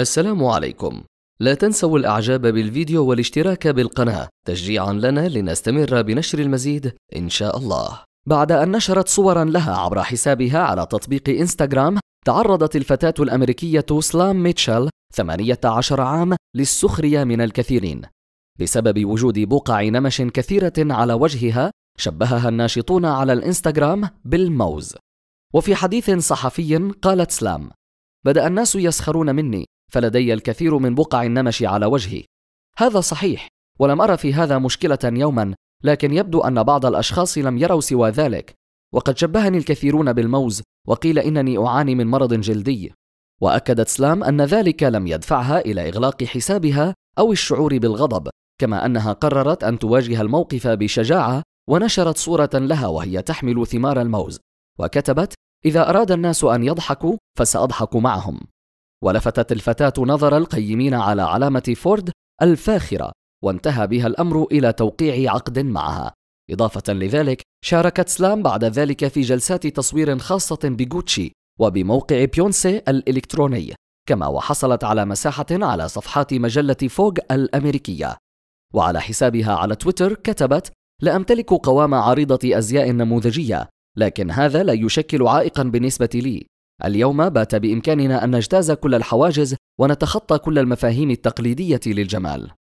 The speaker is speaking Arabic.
السلام عليكم لا تنسوا الاعجاب بالفيديو والاشتراك بالقناة تشجيعا لنا لنستمر بنشر المزيد ان شاء الله بعد أن نشرت صورا لها عبر حسابها على تطبيق إنستغرام تعرضت الفتاة الأمريكية سلام ميتشل 18 عام للسخرية من الكثيرين بسبب وجود بقع نمش كثيرة على وجهها شبهها الناشطون على الإنستغرام بالموز وفي حديث صحفي قالت سلام بدأ الناس يسخرون مني فلدي الكثير من بقع النمش على وجهي هذا صحيح ولم أرى في هذا مشكلة يوما لكن يبدو أن بعض الأشخاص لم يروا سوى ذلك وقد شبهني الكثيرون بالموز وقيل إنني أعاني من مرض جلدي وأكدت سلام أن ذلك لم يدفعها إلى إغلاق حسابها أو الشعور بالغضب كما أنها قررت أن تواجه الموقف بشجاعة ونشرت صورة لها وهي تحمل ثمار الموز وكتبت إذا أراد الناس أن يضحكوا فسأضحك معهم ولفتت الفتاة نظر القيمين على علامة فورد الفاخرة وانتهى بها الأمر إلى توقيع عقد معها إضافة لذلك شاركت سلام بعد ذلك في جلسات تصوير خاصة بجوتشي وبموقع بيونسي الإلكتروني كما وحصلت على مساحة على صفحات مجلة فوغ الأمريكية وعلى حسابها على تويتر كتبت لا أمتلك قوام عريضة أزياء نموذجية لكن هذا لا يشكل عائقا بالنسبة لي اليوم بات بإمكاننا أن نجتاز كل الحواجز ونتخطى كل المفاهيم التقليدية للجمال